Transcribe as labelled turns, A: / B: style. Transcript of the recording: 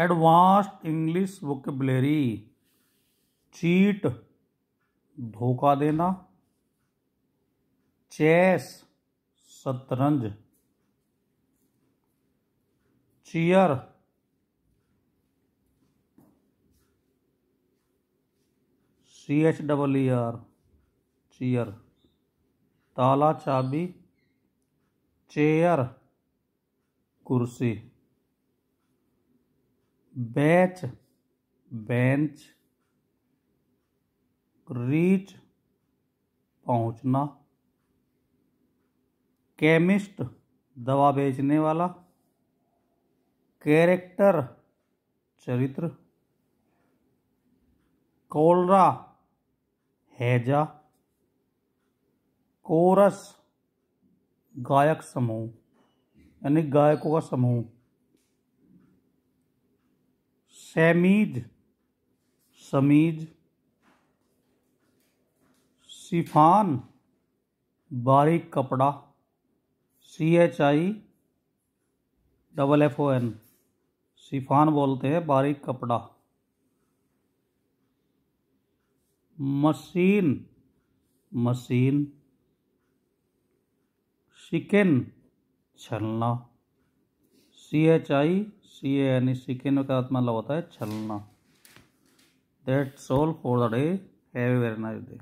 A: advanced English vocabulary cheat धोखा देना chess शतरंज cheer C H double E R cheer ताला चाबी चेयर कुर्सी बैच बेंच रीच पहुंचना केमिस्ट दवा बेचने वाला कैरेक्टर चरित्र कोलरा हैजा कोरस गायक समूह यानी गायकों का समूह समीद समीद सिफान बारीक कपड़ा C H I double F O N chiffon बोलते हैं बारीक कपड़ा मशीन मशीन चिकन छलना C H I C A यानी सिकेनो का मतलब होता है छलना that's all for the day have very nice day